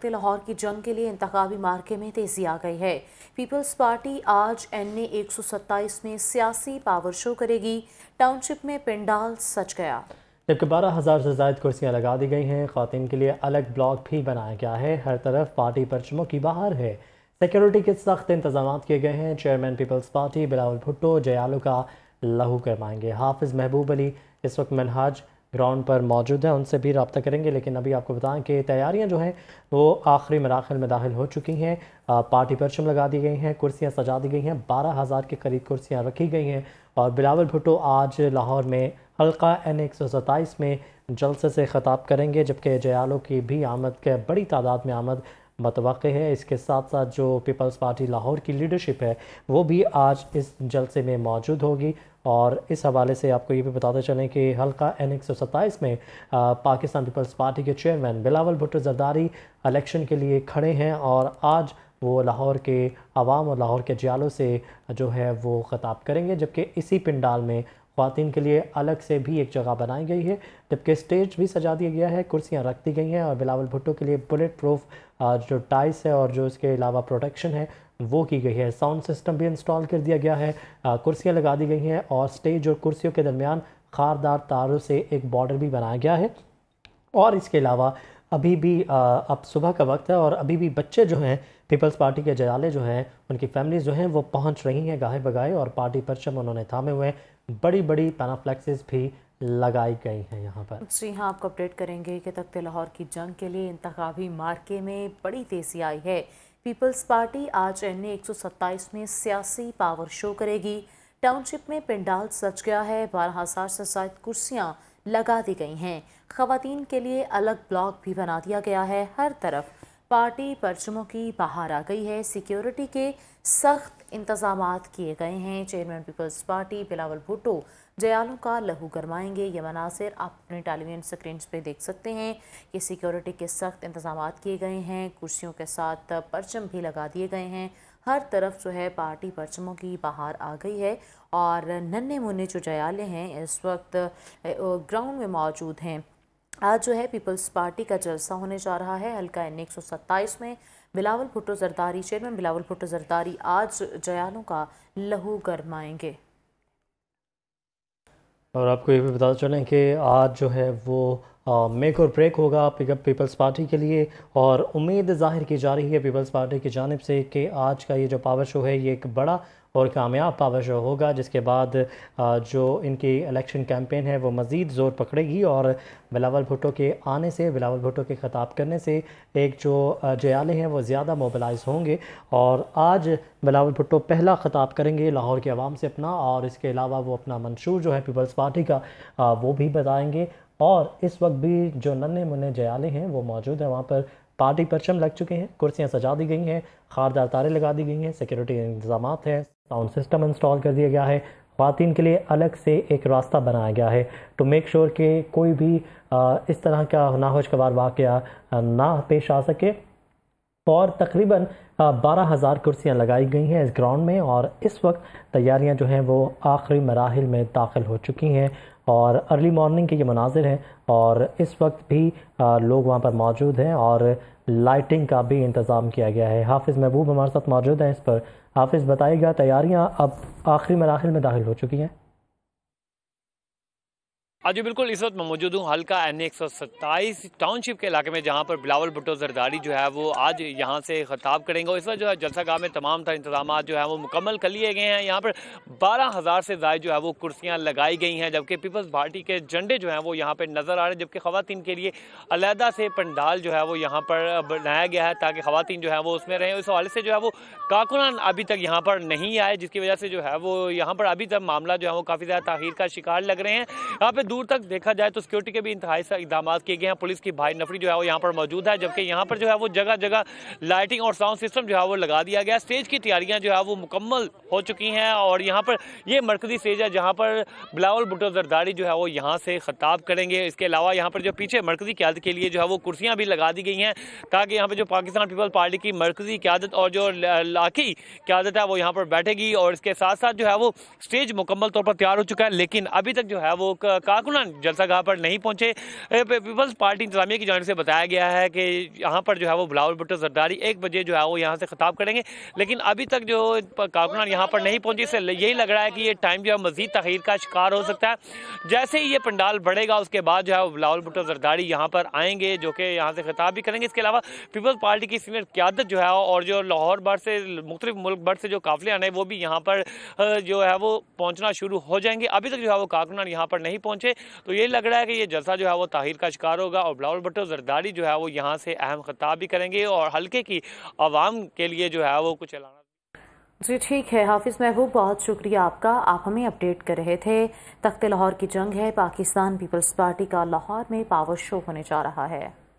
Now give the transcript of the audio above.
सकते लाहौर की जंग के लिए इंतबी मार्के में तेजी आ गई है पीपल्स पार्टी आज एन ए एक सौ सत्ताईस में सियासी पावर शो करेगी टाउनशिप में पिंडाल सच गया जबकि बारह हज़ार से जायद कुर्सियाँ लगा दी गई हैं खातन के लिए अलग ब्लॉक भी बनाया गया है हर तरफ पार्टी परचमों की बाहर है सिक्योरिटी के सख्त इंतजाम किए गए हैं chairman Peoples Party Bilawal Bhutto जयालू का लहू करवाएंगे हाफिज़ महबूब अली इस वक्त मनहाज ग्राउंड पर मौजूद हैं उनसे भी रबता करेंगे लेकिन अभी आपको बताएं कि तैयारियां जो हैं वो आखिरी मराखल में दाखिल हो चुकी हैं पार्टी परचम लगा दी गई हैं कुर्सियां सजा दी गई हैं बारह हज़ार के करीब कुर्सियां रखी गई हैं और बिलावल भुट्टो आज लाहौर में हल्का एन एक सौ सत्ताईस में जलसे से ख़ताब करेंगे जबकि जयालों की भी आमद के बड़ी तादाद में आमद मतव है इसके साथ साथ जो पीपल्स पार्टी लाहौर की लीडरशिप है वो भी आज इस जलसे में मौजूद होगी और इस हवाले से आपको ये भी बताते चलें कि हल्का एन एक में आ, पाकिस्तान पीपल्स पार्टी के चेयरमैन बिलावल भुट्टो जरदारी इलेक्शन के लिए खड़े हैं और आज वो लाहौर के आवाम और लाहौर के जियालों से जो है वो ख़ताब करेंगे जबकि इसी पिंडाल में खातन के लिए अलग से भी एक जगह बनाई गई है जबकि स्टेज भी सजा दिया गया है कुर्सियाँ रख दी गई हैं और बिलावल भुट्टो के लिए बुलेट प्रूफ जो टाइस है और जो इसके अलावा प्रोटेक्शन है वो की गई है साउंड सिस्टम भी इंस्टॉल कर दिया गया है कुर्सियाँ लगा दी गई हैं और स्टेज और कुर्सियों के दरमियान खारदार तारों से एक बॉर्डर भी बनाया गया है और इसके अलावा अभी भी अब सुबह का वक्त है और अभी भी बच्चे जो हैं पीपल्स पार्टी के जयाले जो हैं उनकी फैमिलीज जो हैं वो पहुंच रही हैं गाहे बगाए और पार्टी परचम उन्होंने थामे हुए बड़ी बड़ी पैनाफ्लेक्सेस भी लगाई गई हैं यहाँ पर जी हाँ आपको अपडेट करेंगे कि तख्त लाहौर की जंग के लिए इंतवी मार्के में बड़ी तेज़ी आई है पीपल्स पार्टी आज एन ए में सियासी पावर शो करेगी टाउनशिप में पिंडाल सज गया है बारह हज़ार से शायद कुर्सियाँ लगा दी गई हैं खातन के लिए अलग ब्लॉक भी बना दिया गया है हर तरफ पार्टी परचमों की बाहर आ गई है सिक्योरिटी के सख्त इंतजाम किए गए हैं chairman Peoples Party Bilawal Bhutto जयालों का लहू गरमाएंगे ये मनासर आप अपने टेलीविजन स्क्रीन पे देख सकते हैं कि सिक्योरिटी के सख्त इंतजाम किए गए हैं कुर्सियों के साथ परचम भी लगा दिए गए हैं हर तरफ जो है पार्टी परचमों की बाहर आ गई है और नन्हे मुन्ने जो जयाले हैं इस वक्त ग्राउंड में मौजूद हैं आज जो है पीपल्स पार्टी का जलसा होने जा रहा है हल्का एन एक में बिलावल भुट्टो जरदारी चेयरमैन बिलावल भुट्टो जरदारी आज जयानों का लहू गरमाएंगे और आपको ये भी बता चलें कि आज जो है वो मेक और ब्रेक होगा पिकअप पीपल्स पार्टी के लिए और उम्मीद जाहिर की जा रही है पीपल्स पार्टी की जानब से कि आज का ये जो पावर शो है ये एक बड़ा और कामयाब पावर शो होगा जिसके बाद जो इनकी इलेक्शन कैंपेन है वो मज़ीद ज़ोर पकड़ेगी और बिलावल भुट्टो के आने से बिलावल भुट्टो के ख़ताब करने से एक जो जयाले हैं वो ज़्यादा मोबलाइज होंगे और आज बिलावल भुट्टो पहला ख़ताब करेंगे लाहौर के आवाम से अपना और इसके अलावा वो अपना मंशूर जो है पीपल्स पार्टी का वो भी बताएँगे और इस वक्त भी जो नन्हे मुन्ने जयाले हैं वो मौजूद हैं वहाँ पर पार्टी परचम लग चुके हैं कुर्सियाँ सजा दी गई हैं खारदार तारे लगा दी गई हैं सिक्योरिटी इंतजाम हैं साउंड सिस्टम इंस्टॉल कर दिया गया है खातन के लिए अलग से एक रास्ता बनाया गया है टू मेक श्योर कि कोई भी इस तरह का नाहोशगवार वाक़ ना पेश आ सके और तकरीबन हाँ, बारह हज़ार कुर्सियाँ लगाई गई हैं इस ग्राउंड में और इस वक्त तैयारियाँ जो हैं वो आखिरी मराहल में दाखिल हो चुकी हैं और अर्ली मॉर्निंग के ये मनाजिर हैं और इस वक्त भी लोग वहाँ पर मौजूद हैं और लाइटिंग का भी इंतज़ाम किया गया है हाफिज़ महबूब हमारे साथ मौजूद हैं इस पर हाफिज़ बताइएगा तैयारियाँ अब आखिरी मराहल में दाखिल हो चुकी हैं आज हाँ बिल्कुल इस वक्त मैं मौजूद हूँ हल्का एन एक टाउनशिप के इलाके में जहाँ पर बिलावल भुट्टो जरदारी जो है वो आज यहाँ से खिताब करेंगे और इस वक्त जो है जलसा गाह में तमाम तरह इंतजाम जो है वो मुकम्मल कर लिए गए हैं यहाँ पर बारह हज़ार से ज्यादा जो है वो कुर्सियाँ लगाई गई हैं जबकि पीपल्स पार्टी के झंडे जो हैं वो यहाँ पर नज़र आ रहे हैं जबकि ख़वान के लिए अलहदा से पंडाल जो है वो यहाँ पर बनाया गया है ताकि ख़वान जो है वो उसमें रहें उस हवाले से जो है वो काकुनान अभी तक यहाँ पर नहीं आए जिसकी वजह से जो है वो यहाँ पर अभी तक मामला जो है वो काफ़ी ज़्यादा तहिर का शिकार लग रहे हैं यहाँ पर दूर तक देखा जाए तो सिक्योरिटी के भी इंतहाई से इकदाम किए गए हैं पुलिस की भाई नफरी जो है वो यहाँ पर मौजूद है जबकि यहाँ पर जो है वो जगह जगह लाइटिंग और साउंड सिस्टम जो है वो लगा दिया गया स्टेज की तैयारियाँ जो है वो मुकम्मल हो चुकी हैं और यहाँ पर ये मरकजी स्टेज है जहाँ पर बिलावल भुटो जरदारी जो है वो यहाँ से खताब करेंगे इसके अलावा यहाँ पर जो पीछे मरकजी क्यादत के लिए जो है वो कुर्सियाँ भी लगा दी गई हैं ताकि यहाँ पर जो पाकिस्तान पीपल पार्टी की मरकजी क्यादत और जो लाखी क्यादत है वो यहाँ पर बैठेगी और इसके साथ साथ जो है वो स्टेज मुकम्मल तौर पर तैयार हो चुका है लेकिन अभी तक जो है वो का कारकुनान जलसा गाह पर नहीं पहुंचे पीपल्स पार्टी इंतजामिया की जानब से बताया गया है कि यहाँ पर जो है वो बिलावल भुट्टो जरदारी एक बजे जो है वो यहाँ से खिताब करेंगे लेकिन अभी तक जो कारकुनान यहाँ पर नहीं पहुंचे इससे यही लग रहा है कि ये टाइम जो है मजीद तखीर का शिकार हो सकता है जैसे ही ये पंडाल बढ़ेगा उसके बाद जो है वो बिलावल भुट्टो जरदारी यहाँ पर आएंगे जो कि यहाँ से खिताब भी करेंगे इसके अलावा पीपल्स पार्टी की सीनियर क्यादत जो है और जो लाहौर भर से मुख्त मुल्क भर से जो काफिले आने वो भी यहाँ पर जो है वो पहुँचना शुरू हो जाएंगे अभी तक जो है वो कारकुनान यहाँ पर नहीं पहुँचे से तो यही लग रहा है कि ये जलसा जो है वो ताहिर का शिकार होगा और बिलावल भुट्टो जरदारी जो है वो यहाँ से अहम खिताब भी करेंगे और हल्के की आवाम के लिए जो है वो कुछ ऐलाना जी ठीक है हाफिज महबूब बहुत शुक्रिया आपका आप हमें अपडेट कर रहे थे तख्त लाहौर की जंग है पाकिस्तान पीपल्स पार्टी का लाहौर में पावर शो होने जा रहा है